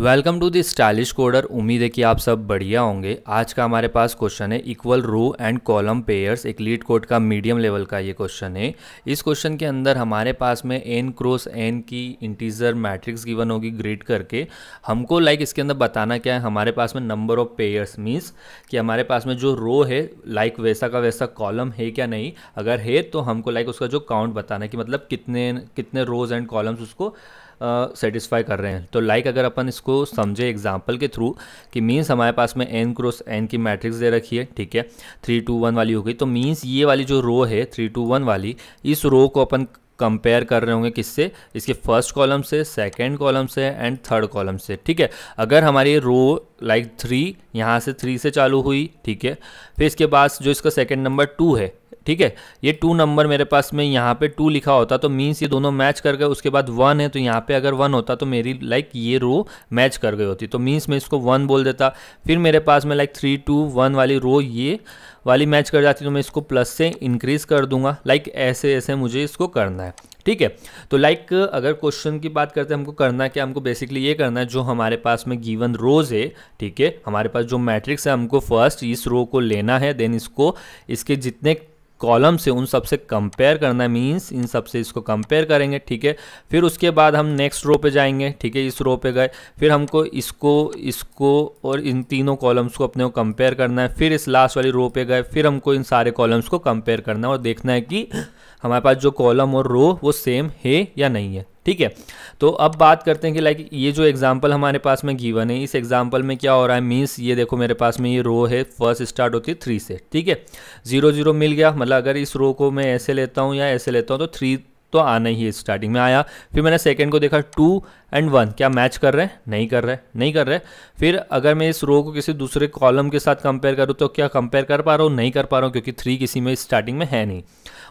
welcome to the stylish coder उम्मीद है कि आप सब बढ़िया होंगे आज का हमारे पास क्वेश्चन है equal row and column pairs एक लीड कोड का मीडियम लेवल का ये क्वेश्चन है इस क्वेश्चन के अंदर हमारे पास में एन क्रॉस एन की इंटीजर मैट्रिक्स गिवन होगी ग्रेड करके हमको लाइक इसके अंदर बताना क्या है हमारे पास में नंबर ऑफ पेयर्स मीन्स कि हमारे पास में जो रो है लाइक वैसा का वैसा कॉलम है क्या नहीं अगर है तो हमको लाइक उसका जो काउंट बताना है कि मतलब कितने कितने रोज एंड कॉलम्स उसको सेटिस्फाई कर रहे हैं तो लाइक like अगर अपन इसको समझे एग्जाम्पल के थ्रू कि मीन्स हमारे पास में एन क्रॉस एन की मैट्रिक्स दे रखी है ठीक है थ्री टू वन वाली हो गई तो मीन्स ये वाली जो रो है थ्री टू वन वाली इस रो को अपन कंपेयर कर रहे होंगे किससे इसके फर्स्ट कॉलम से सेकेंड कॉलम से एंड थर्ड कॉलम से ठीक है अगर हमारी रो लाइक थ्री यहाँ से थ्री से चालू हुई ठीक है फिर इसके बाद जो इसका सेकेंड नंबर टू है ठीक है ये टू नंबर मेरे पास में यहाँ पे टू लिखा होता तो मीन्स ये दोनों मैच कर गए उसके बाद वन है तो यहाँ पे अगर वन होता तो मेरी लाइक ये रो मैच कर गई होती तो मीन्स मैं इसको वन बोल देता फिर मेरे पास में लाइक थ्री टू वन वाली रो ये वाली मैच कर जाती तो मैं इसको प्लस से इंक्रीज़ कर दूंगा लाइक ऐसे ऐसे मुझे इसको करना है ठीक है तो लाइक अगर क्वेश्चन की बात करते हैं हमको करना है क्या हमको बेसिकली ये करना है जो हमारे पास में गिवन रोज है ठीक है हमारे पास जो मैट्रिक्स है हमको फर्स्ट इस रो को लेना है देन इसको इसके जितने कॉलम से उन सब से कंपेयर करना मीन्स इन सब से इसको कंपेयर करेंगे ठीक है फिर उसके बाद हम नेक्स्ट रो पे जाएंगे ठीक है इस रो पे गए फिर हमको इसको इसको और इन तीनों कॉलम्स को अपने को कंपेयर करना है फिर इस लास्ट वाली रो पे गए फिर हमको इन सारे कॉलम्स को कंपेयर करना है और देखना है कि हमारे पास जो कॉलम और रो वो सेम है या नहीं है ठीक है तो अब बात करते हैं कि लाइक ये जो एग्जाम्पल हमारे पास में गीवन है इस एग्जाम्पल में क्या हो रहा है मीन्स ये देखो मेरे पास में ये रो है फर्स्ट स्टार्ट होती है थ्री से ठीक है जीरो जीरो मिल गया मतलब अगर इस रो को मैं ऐसे लेता हूँ या ऐसे लेता हूँ तो थ्री तो आना ही है स्टार्टिंग में आया फिर मैंने सेकेंड को देखा टू एंड वन क्या मैच कर रहे हैं नहीं कर रहे नहीं कर रहे फिर अगर मैं इस रो को किसी दूसरे कॉलम के साथ कंपेयर करूँ तो क्या कंपेयर कर पा रहा हूँ नहीं कर पा रहा हूँ क्योंकि थ्री किसी में स्टार्टिंग में है नहीं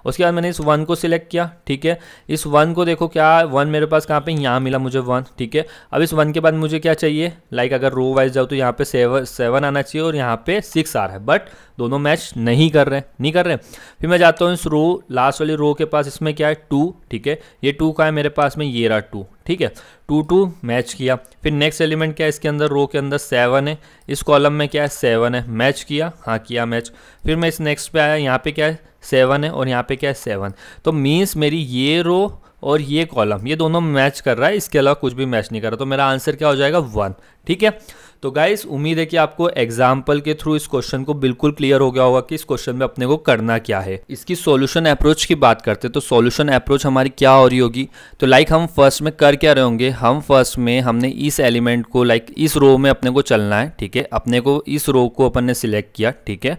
उसके बाद मैंने इस वन को सिलेक्ट किया ठीक है इस वन को देखो क्या वन मेरे पास कहाँ पे यहाँ मिला मुझे वन ठीक है अब इस वन के बाद मुझे क्या चाहिए लाइक like अगर रो वाइज जाओ तो यहाँ पे सेवन सेवन आना चाहिए और यहाँ पे सिक्स आ रहा है बट दोनों मैच नहीं कर रहे नहीं कर रहे फिर मैं जाता हूँ इस रो लास्ट वाली रो के पास इसमें क्या है टू ठीक है ये टू का है मेरे पास में ये रहा टू ठीक है टू टू मैच किया फिर नेक्स्ट एलिमेंट क्या है इसके अंदर रो के अंदर सेवन है इस कॉलम में क्या है सेवन है मैच किया हाँ किया मैच फिर मैं इस नेक्स्ट पे आया यहाँ पे क्या है सेवन है और यहाँ पे क्या है सेवन तो मीन्स मेरी ये रो और ये कॉलम ये दोनों मैच कर रहा है इसके अलावा कुछ भी मैच नहीं कर रहा तो मेरा आंसर क्या हो जाएगा वन ठीक है तो गाइस उम्मीद है कि आपको एग्जाम्पल के थ्रू इस क्वेश्चन को बिल्कुल क्लियर हो गया होगा कि इस क्वेश्चन में अपने को करना क्या है इसकी सोल्यूशन अप्रोच की बात करते हैं तो सोल्यूशन अप्रोच हमारी क्या हो रही होगी तो लाइक हम फर्स्ट में कर क्या रहे होंगे हम फर्स्ट में हमने इस एलिमेंट को लाइक इस रो में अपने को चलना है ठीक है अपने को इस रो को अपन ने सिलेक्ट किया ठीक है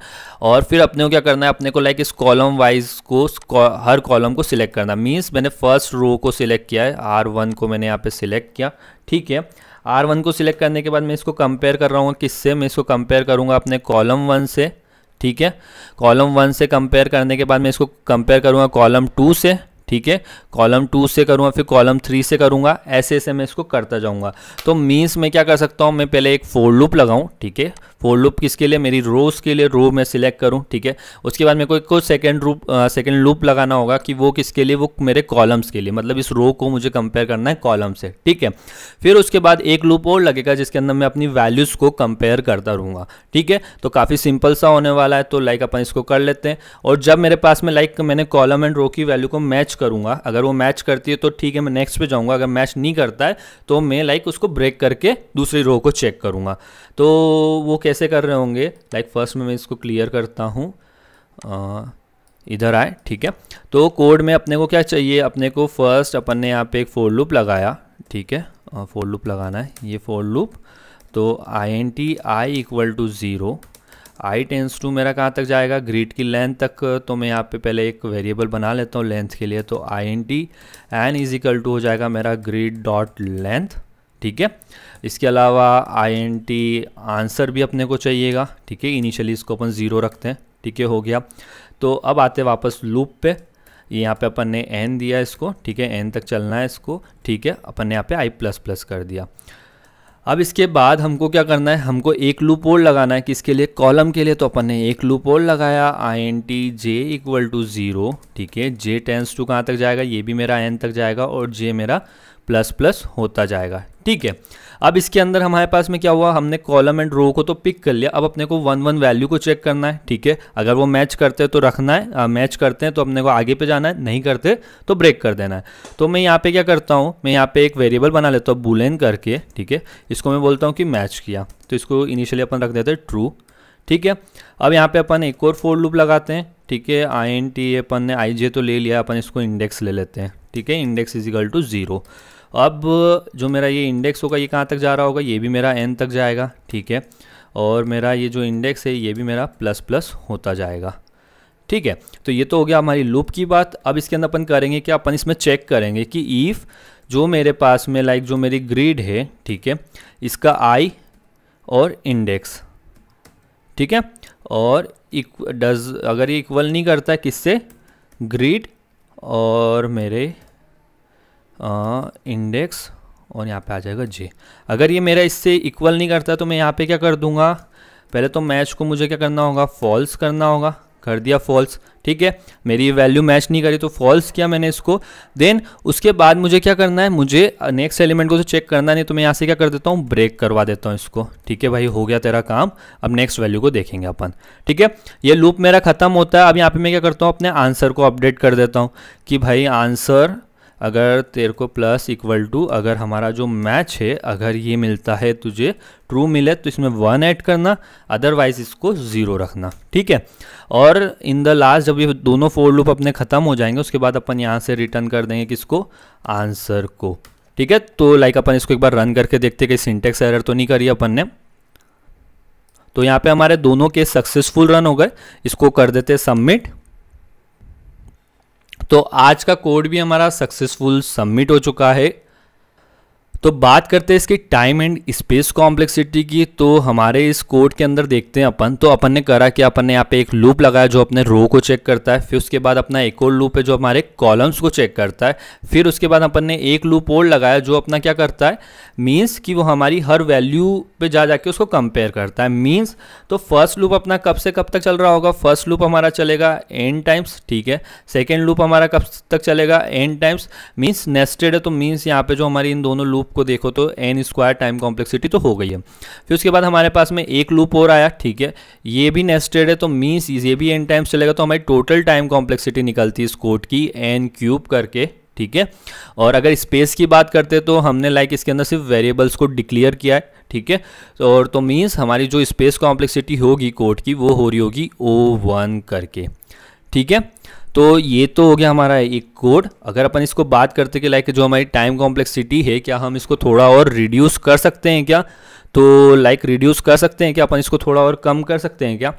और फिर अपने को क्या करना है अपने को लाइक इस कॉलम वाइज को हर कॉलम को सिलेक्ट करना मीन्स मैंने फर्स्ट रो को सिलेक्ट किया है आर वन को मैंने यहाँ पे सिलेक्ट किया ठीक है आर वन को सिलेक्ट करने के बाद मैं इसको कंपेयर कर रहा हूँ किससे मैं इसको कंपेयर करूँगा अपने कॉलम वन से ठीक है कॉलम वन से कंपेयर करने के बाद मैं इसको कंपेयर करूँगा कॉलम टू से ठीक है कॉलम टू से करूँगा फिर कॉलम थ्री से करूँगा ऐसे ऐसे मैं इसको करता जाऊँगा तो मीन्स मैं क्या कर सकता हूँ मैं पहले एक फोर लूप लगाऊँ ठीक है फोर लूप किसके लिए मेरी रोज़ के लिए रो मैं सिलेक्ट करूँ ठीक है उसके बाद मेरे को एक सेकेंड रूप सेकेंड लूप लगाना होगा कि वो किसके लिए वो मेरे कॉलम्स के लिए मतलब इस रो को मुझे कंपेयर करना है कॉलम से ठीक है फिर उसके बाद एक लूप और लगेगा जिसके अंदर मैं अपनी वैल्यूज़ को कंपेयर करता रहूँगा ठीक है तो काफ़ी सिंपल सा होने वाला है तो लाइक अपन इसको कर लेते हैं और जब मेरे पास में लाइक मैंने कॉलम एंड रो की वैल्यू को मैच करूंगा अगर वो मैच करती है तो ठीक है मैं नेक्स्ट पे जाऊंगा अगर मैच नहीं करता है तो मैं लाइक उसको ब्रेक करके दूसरी रो को चेक करूंगा तो वो कैसे कर रहे होंगे लाइक फर्स्ट में मैं इसको क्लियर करता हूँ इधर आए ठीक है तो कोड में अपने को क्या चाहिए अपने को फर्स्ट अपन ने यहाँ पे एक फोर लूप लगाया ठीक है फोर लूप लगाना है ये फोर लूप तो I N T i equal to zero i tense to मेरा कहाँ तक जाएगा ग्रीड की लेंथ तक तो मैं यहाँ पे पहले एक वेरिएबल बना लेता हूँ लेंथ के लिए तो I N T n is equal to हो जाएगा मेरा ग्रीड डॉट लेंथ ठीक है इसके अलावा आई एन टी आंसर भी अपने को चाहिएगा ठीक है इनिशियली इसको अपन ज़ीरो रखते हैं ठीक है हो गया तो अब आते वापस लूप पे यहाँ पे अपन ने एन दिया इसको ठीक है एन तक चलना है इसको ठीक है अपन ने यहाँ पे आई प्लस प्लस कर दिया अब इसके बाद हमको क्या करना है हमको एक लूप और लगाना है किसके लिए कॉलम के लिए तो अपन ने एक लूप और लगाया I N T j equal to zero ठीक है जे टेंस टू कहाँ तक जाएगा ये भी मेरा एन तक जाएगा और जे मेरा प्लस प्लस होता जाएगा ठीक है अब इसके अंदर हमारे पास में क्या हुआ हमने कॉलम एंड रो को तो पिक कर लिया अब अपने को वन वन वैल्यू को चेक करना है ठीक है अगर वो मैच करते हैं तो रखना है आ, मैच करते हैं तो अपने को आगे पे जाना है नहीं करते तो ब्रेक कर देना है तो मैं यहाँ पे क्या करता हूँ मैं यहाँ पे एक वेरिएबल बना लेता हूँ बुलेन करके ठीक है इसको मैं बोलता हूँ कि मैच किया तो इसको इनिशियली अपन रख देते हैं ट्रू ठीक है अब यहाँ पर अपन एक और फोर लूप लगाते हैं ठीक है आई एन टी अपन ने आई जे तो ले लिया अपन इसको इंडेक्स ले लेते हैं ठीक है इंडेक्स इजिकल टू ज़ीरो अब जो मेरा ये इंडेक्स होगा ये कहाँ तक जा रहा होगा ये भी मेरा एन तक जाएगा ठीक है और मेरा ये जो इंडेक्स है ये भी मेरा प्लस प्लस होता जाएगा ठीक है तो ये तो हो गया हमारी लूप की बात अब इसके अंदर अपन करेंगे कि अपन इसमें चेक करेंगे कि ईफ़ जो मेरे पास में लाइक जो मेरी ग्रीड है ठीक है इसका आई और इंडेक्स ठीक है और डज अगर ये इक्वल नहीं करता है किससे ग्रीड और मेरे इंडेक्स और यहाँ पे आ जाएगा जे अगर ये मेरा इससे इक्वल नहीं करता तो मैं यहाँ पे क्या कर दूंगा पहले तो मैच को मुझे क्या करना होगा फॉल्स करना होगा कर दिया फॉल्स ठीक है मेरी वैल्यू मैच नहीं करी तो फॉल्स किया मैंने इसको देन उसके बाद मुझे क्या करना है मुझे नेक्स्ट एलिमेंट को तो चेक करना नहीं तो मैं यहाँ से क्या कर देता हूँ ब्रेक करवा देता हूँ इसको ठीक है भाई हो गया तेरा काम अब नेक्स्ट वैल्यू को देखेंगे अपन ठीक है ये लूप मेरा खत्म होता है अब यहाँ पे मैं क्या करता हूँ अपने आंसर को अपडेट कर देता हूँ कि भाई आंसर अगर तेरे को प्लस इक्वल टू अगर हमारा जो मैच है अगर ये मिलता है तुझे ट्रू मिले तो इसमें वन ऐड करना अदरवाइज इसको ज़ीरो रखना ठीक है और इन द लास्ट जब ये दोनों फोर लूप अपने ख़त्म हो जाएंगे उसके बाद अपन यहाँ से रिटर्न कर देंगे किसको आंसर को ठीक है तो लाइक अपन इसको एक बार रन करके देखते कि सिंटेक्स एरर तो नहीं करी अपन ने तो यहाँ पे हमारे दोनों केस सक्सेसफुल रन हो गए इसको कर देते सबमिट तो आज का कोड भी हमारा सक्सेसफुल सबमिट हो चुका है तो बात करते हैं इसके टाइम एंड स्पेस कॉम्प्लेक्सिटी की तो हमारे इस कोड के अंदर देखते हैं अपन तो अपन ने करा कि अपन ने यहाँ पे एक लूप लगाया जो अपने रो को चेक करता है फिर उसके बाद अपना एक और लूप है जो हमारे कॉलम्स को चेक करता है फिर उसके बाद अपन ने एक लूप और लगाया जो अपना क्या करता है मीन्स कि वो हमारी हर वैल्यू पर जा जाके उसको कंपेयर करता है मीन्स तो फर्स्ट लूप अपना कब से कब तक चल रहा होगा फर्स्ट लूप हमारा चलेगा एन टाइम्स ठीक है सेकेंड लूप हमारा कब तक चलेगा एन टाइम्स मीन्स नेस्टेड है तो मीन्स यहाँ पर जो हमारी इन दोनों लूप लूप को देखो तो एन स्क्वायर टाइम कॉम्प्लेक्सिटी तो हो गई है फिर उसके बाद हमारे पास में एक लूप और आया ठीक है ये भी नेस्टेड है तो मीन्स ये भी एन टाइम्स चलेगा तो हमारी टोटल टाइम कॉम्प्लेक्सिटी निकलती है इस कोड की एन क्यूब करके ठीक है और अगर स्पेस की बात करते तो हमने लाइक इसके अंदर सिर्फ वेरिएबल्स को डिक्लेयर किया है ठीक है और तो मीन्स हमारी जो स्पेस कॉम्प्लेक्सिटी होगी कोड की वो हो रही होगी ओ वन करके ठीक है तो ये तो हो गया हमारा एक कोड अगर अपन इसको बात करते कि लाइक जो हमारी टाइम कॉम्प्लेक्सिटी है क्या हम इसको थोड़ा और रिड्यूस कर सकते हैं क्या तो लाइक रिड्यूस कर सकते हैं क्या अपन इसको थोड़ा और कम कर सकते हैं क्या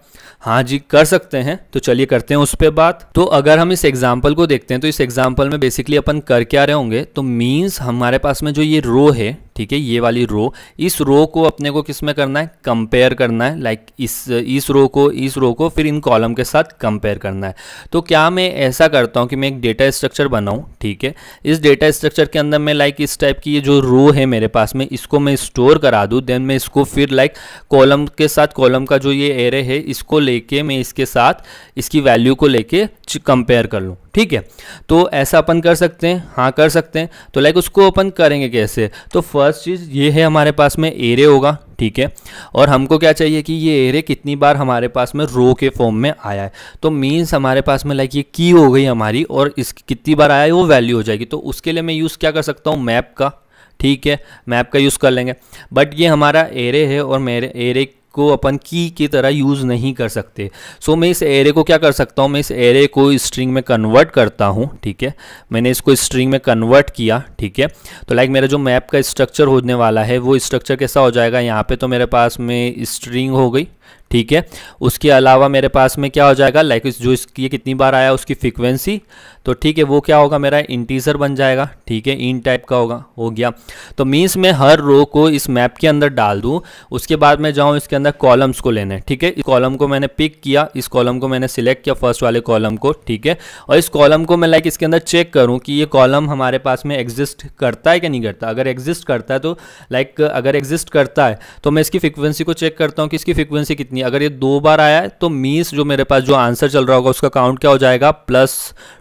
हाँ जी कर सकते हैं तो चलिए करते हैं उस पर बात तो अगर हम इस एग्जाम्पल को देखते हैं तो इस एग्जाम्पल में बेसिकली अपन कर क्या रहे होंगे तो मीन्स हमारे पास में जो ये रो है ठीक है ये वाली रो इस रो को अपने को किस में करना है कंपेयर करना है लाइक like इस इस रो को इस रो को फिर इन कॉलम के साथ कंपेयर करना है तो क्या मैं ऐसा करता हूँ कि मैं एक डेटा स्ट्रक्चर बनाऊँ ठीक है इस डेटा स्ट्रक्चर के अंदर मैं लाइक like इस टाइप की ये जो रो है मेरे पास में इसको मैं स्टोर करा दूँ देन मैं इसको फिर लाइक like कॉलम के साथ कॉलम का जो ये एरे है इसको लेके मैं इसके साथ इसकी वैल्यू को लेके कंपेयर कर लूँ ठीक है तो ऐसा अपन कर सकते हैं हाँ कर सकते हैं तो लाइक उसको अपन करेंगे कैसे तो फर्स्ट चीज़ ये है हमारे पास में एरे होगा ठीक है और हमको क्या चाहिए कि ये एरे कितनी बार हमारे पास में रो के फॉर्म में आया है तो मीन्स हमारे पास में लाइक ये की हो गई हमारी और इस कितनी बार आया है वो वैल्यू हो जाएगी तो उसके लिए मैं यूज़ क्या कर सकता हूँ मैप का ठीक है मैप का यूज़ कर लेंगे बट ये हमारा एरे है और मेरे एरे को अपन की की तरह यूज़ नहीं कर सकते सो so, मैं इस एरे को क्या कर सकता हूँ मैं इस एरे को स्ट्रिंग में कन्वर्ट करता हूँ ठीक है मैंने इसको स्ट्रिंग में कन्वर्ट किया ठीक है तो लाइक मेरा जो मैप का स्ट्रक्चर होने वाला है वो स्ट्रक्चर कैसा हो जाएगा यहाँ पे तो मेरे पास में स्ट्रिंग हो गई ठीक है उसके अलावा मेरे पास में क्या हो जाएगा लाइक जो ये कितनी बार आया उसकी फ्रिक्वेंसी तो ठीक है वो क्या होगा मेरा इंटीजर बन जाएगा ठीक है इन टाइप का होगा हो गया तो मीन्स मैं हर रो को इस मैप के अंदर डाल दूँ उसके बाद मैं जाऊँ इसके अंदर कॉलम्स को लेने ठीक है इस कॉलम को मैंने पिक किया इस कॉलम को मैंने सिलेक्ट किया फर्स्ट वाले कॉलम को ठीक है और इस कॉलम को मैं लाइक इसके अंदर चेक करूँ कि ये कॉलम हमारे पास में एग्जिस्ट करता है कि नहीं करता अगर एग्जिस्ट करता है तो लाइक अगर एग्जिस्ट करता है तो मैं इसकी फ्रिक्वेंसी को चेक करता हूँ कि इसकी फ्रिक्वेंसी कितनी नहीं अगर ये दो बार आया है तो मीन्स जो मेरे पास जो आंसर चल रहा होगा उसका काउंट क्या हो जाएगा प्लस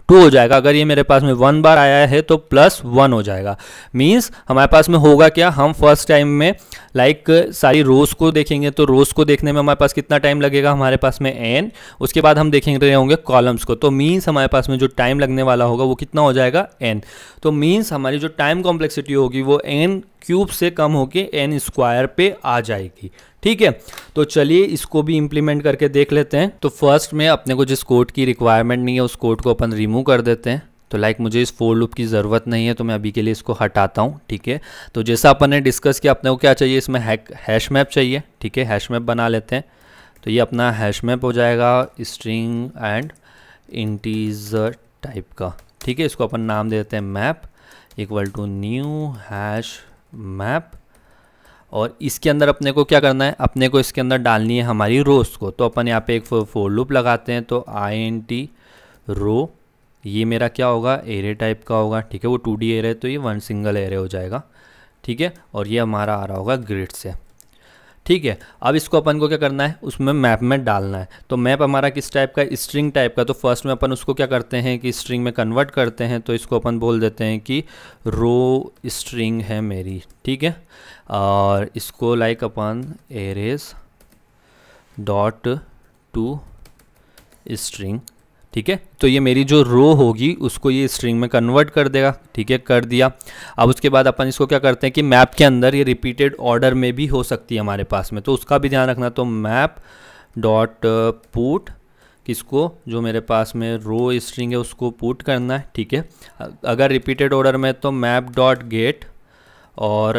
टू हो जाएगा अगर ये मेरे पास में वन बार आया है तो प्लस वन हो जाएगा मीन्स हमारे पास में होगा क्या हम फर्स्ट टाइम में लाइक like, सारी रोज़ को देखेंगे तो रोज़ को देखने में हमारे पास कितना टाइम लगेगा हमारे पास में एन उसके बाद हम देखेंगे रहे होंगे कॉलम्स को तो मीन्स हमारे पास में जो टाइम लगने वाला होगा वो कितना हो जाएगा एन तो मीन्स हमारी जो टाइम कॉम्प्लेक्सिटी होगी वो एन क्यूब से कम होके एन स्क्वायर पे आ जाएगी ठीक है तो चलिए इसको भी इम्प्लीमेंट करके देख लेते हैं तो फर्स्ट में अपने को जिस कोड की रिक्वायरमेंट नहीं है उस कोड को अपन रिमूव रिमूव कर देते हैं तो लाइक like मुझे इस फोर लूप की ज़रूरत नहीं है तो मैं अभी के लिए इसको हटाता हूँ ठीक है तो जैसा अपन ने डिस्कस किया अपने को क्या चाहिए इसमें हैक हैश मैप चाहिए ठीक है हैश मैप बना लेते हैं तो ये अपना हैश मैप हो जाएगा स्ट्रिंग एंड इंटीजर टाइप का ठीक है इसको अपन नाम दे देते हैं map equal to new hash map और इसके अंदर अपने को क्या करना है अपने को इसके अंदर डालनी है हमारी रोस को तो अपन यहाँ पे एक फोर लूप लगाते हैं तो आई एन टी रो ये मेरा क्या होगा एरे टाइप का होगा ठीक है वो टू डी एरे तो ये वन सिंगल एरे हो जाएगा ठीक है और ये हमारा आ रहा होगा ग्रिड से ठीक है अब इसको अपन को क्या करना है उसमें मैप में डालना है तो मैप हमारा किस टाइप का स्ट्रिंग टाइप का तो फर्स्ट में अपन उसको क्या करते हैं कि स्ट्रिंग में कन्वर्ट करते हैं तो इसको अपन बोल देते हैं कि रो स्ट्रिंग है मेरी ठीक है और इसको लाइक अपन एरेज डॉट टू स्ट्रिंग ठीक है तो ये मेरी जो रो होगी उसको ये स्ट्रिंग में कन्वर्ट कर देगा ठीक है कर दिया अब उसके बाद अपन इसको क्या करते हैं कि मैप के अंदर ये रिपीटेड ऑर्डर में भी हो सकती है हमारे पास में तो उसका भी ध्यान रखना तो मैप डॉट पुट किसको जो मेरे पास में रो स्ट्रिंग है उसको पुट करना है ठीक है अगर रिपीटेड ऑर्डर में तो map dot get or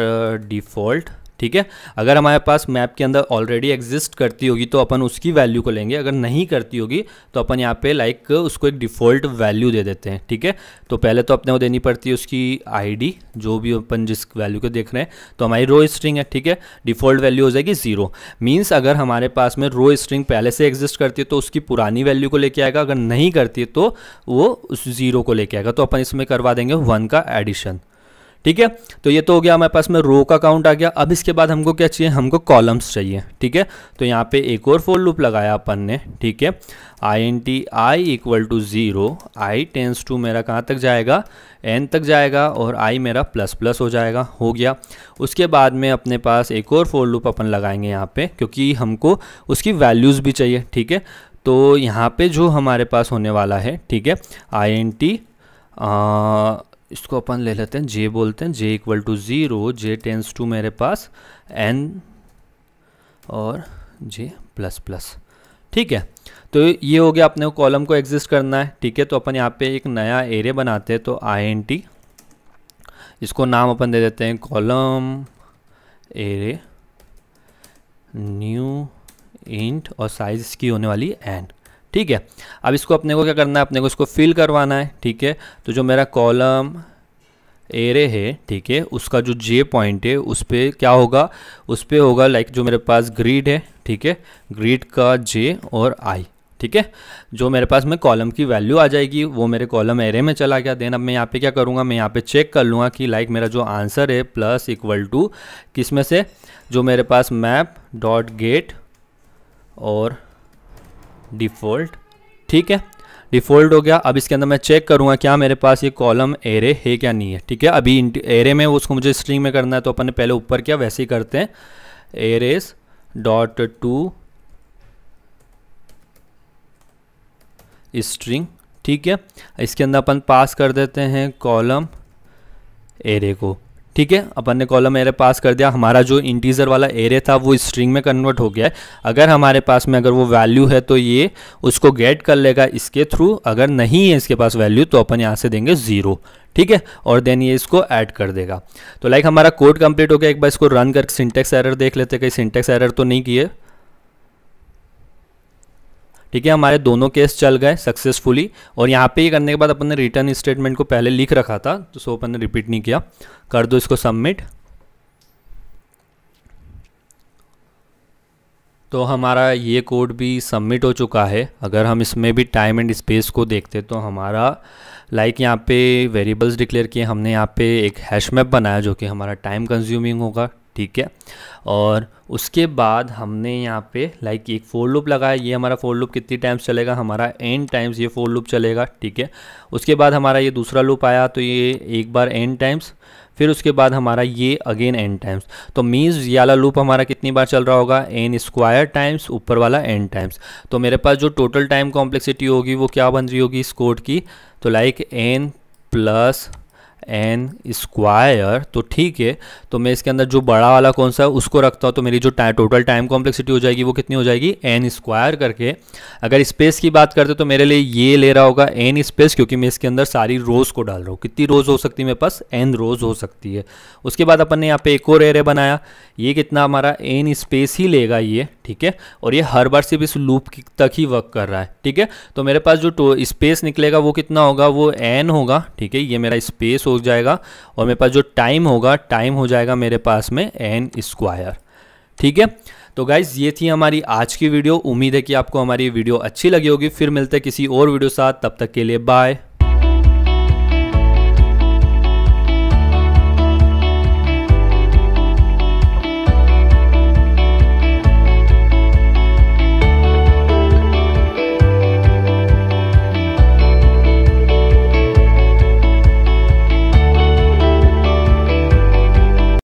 default uh, ठीक है अगर हमारे पास मैप के अंदर ऑलरेडी एग्जिस्ट करती होगी तो अपन उसकी वैल्यू को लेंगे अगर नहीं करती होगी तो अपन यहाँ पे लाइक like उसको एक डिफ़ॉल्ट वैल्यू दे देते हैं ठीक है तो पहले तो अपने को देनी पड़ती है उसकी आईडी जो भी अपन जिस वैल्यू को देख रहे हैं तो हमारी रो स्ट्रिंग है ठीक है डिफ़ॉल्ट वैल्यू हो जाएगी ज़ीरो मीन्स अगर हमारे पास में रो स्ट्रिंग पहले से एग्जिस्ट करती है तो उसकी पुरानी वैल्यू को लेके आएगा अगर नहीं करती है तो वो उस ज़ीरो को लेके आएगा तो अपन इसमें करवा देंगे वन का एडिशन ठीक है तो ये तो हो गया हमारे पास में रो का काउंट आ गया अब इसके बाद हमको क्या चाहिए हमको कॉलम्स चाहिए ठीक है तो यहाँ पे एक और फोर लूप लगाया अपन ने ठीक है I N T i equal to zero i tense to मेरा कहाँ तक जाएगा एन तक जाएगा और आई मेरा प्लस प्लस हो जाएगा हो गया उसके बाद में अपने पास एक और फोर लूप अपन लगाएंगे यहाँ पे क्योंकि हमको उसकी वैल्यूज़ भी चाहिए ठीक है तो यहाँ पे जो हमारे पास होने वाला है ठीक है आई एन टी इसको अपन ले लेते हैं जे बोलते हैं j equal to zero j tense to मेरे पास एन और जे प्लस प्लस ठीक है तो ये हो गया अपने कॉलम को एग्जिस्ट करना है ठीक है तो अपन यहाँ पे एक नया एरे बनाते हैं तो आई एन टी इसको नाम अपन दे देते हैं कॉलम एरे न्यू इंट और साइज़ इसकी होने वाली एन ठीक है अब इसको अपने को क्या करना है अपने को इसको फिल करवाना है ठीक है तो जो मेरा कॉलम एरे है ठीक है उसका जो जे पॉइंट है उस पर क्या होगा उस पर होगा लाइक जो मेरे पास ग्रीड है ठीक है ग्रीड का जे और आई ठीक है जो मेरे पास में कॉलम की वैल्यू आ जाएगी वो मेरे कॉलम एरे में चला गया देन अब मैं यहाँ पे क्या करूँगा मैं यहाँ पे चेक कर लूँगा कि लाइक मेरा जो आंसर है प्लस इक्वल टू किस में से जो मेरे पास map dot get or default ठीक है डिफ़ॉल्ट हो गया अब इसके अंदर मैं चेक करूंगा क्या मेरे पास ये कॉलम एरे है क्या नहीं है ठीक है अभी एरे में उसको मुझे स्ट्रिंग में करना है तो अपन ने पहले ऊपर किया वैसे ही करते हैं एरेस डॉट टू स्ट्रिंग ठीक है इसके अंदर अपन पास कर देते हैं कॉलम एरे को ठीक है अपन ने कॉलम एरे पास कर दिया हमारा जो इंटीजर वाला एरे था वो स्ट्रिंग में कन्वर्ट हो गया है अगर हमारे पास में अगर वो वैल्यू है तो ये उसको गेट कर लेगा इसके थ्रू अगर नहीं है इसके पास वैल्यू तो अपन यहाँ से देंगे ज़ीरो ठीक है और देन ये इसको ऐड कर देगा तो लाइक हमारा कोड कंप्लीट हो गया एक बार इसको रन कर सिंटेक्स एरर देख लेते कहीं सिंटेक्स एरर तो नहीं किए ठीक है हमारे दोनों केस चल गए सक्सेसफुली और यहाँ पे ये करने के बाद अपन ने रिटर्न स्टेटमेंट को पहले लिख रखा था तो सो अपन ने रिपीट नहीं किया कर दो इसको सबमिट तो हमारा ये कोड भी सबमिट हो चुका है अगर हम इसमें भी टाइम एंड स्पेस को देखते तो हमारा लाइक like यहाँ पे वेरिएबल्स डिक्लेयर किए हमने यहाँ पे एक हैश मैप बनाया जो कि हमारा टाइम कंज्यूमिंग होगा ठीक है और उसके बाद हमने यहाँ पे लाइक एक फोर लूप लगाया ये हमारा फोर लूप कितनी टाइम्स चलेगा हमारा एन टाइम्स ये फोर लूप चलेगा ठीक है उसके बाद हमारा ये दूसरा लूप आया तो ये एक बार एन टाइम्स फिर उसके बाद हमारा ये अगेन एन टाइम्स तो मीन्स ये वाला लूप हमारा कितनी बार चल रहा होगा एन स्क्वायर टाइम्स ऊपर वाला एन टाइम्स तो मेरे पास जो टोटल टाइम कॉम्प्लेक्सिटी होगी वो क्या बन रही होगी इस कोड की तो like n plus n square तो ठीक है तो मैं इसके अंदर जो बड़ा वाला कौन सा है उसको रखता हूँ तो मेरी जो टाइम टोटल टाइम कॉम्प्लेक्सिटी हो जाएगी वो कितनी हो जाएगी एन स्क्वायर करके अगर स्पेस की बात करते तो मेरे लिए ये ले रहा होगा एन स्पेस क्योंकि मैं इसके अंदर सारी रोज़ को डाल रहा हूँ कितनी रोज़ हो सकती है मेरे पास एन रोज़ हो सकती है उसके बाद अपन ने यहाँ पे एक और एरे बनाया ये कितना हमारा एन स्पेस ही लेगा ये ठीक है और ये हर बार सिर्फ इस लूप तक ही वर्क कर रहा है ठीक है तो मेरे पास जो स्पेस निकलेगा वो कितना होगा वो एन होगा ठीक है ये मेरा स्पेस हो जाएगा और मेरे पास जो टाइम होगा टाइम हो जाएगा मेरे पास में एन स्क्वायर ठीक है तो गाइज ये थी हमारी आज की वीडियो उम्मीद है कि आपको हमारी वीडियो अच्छी लगी होगी फिर मिलते हैं किसी और वीडियो साथ तब तक के लिए बाय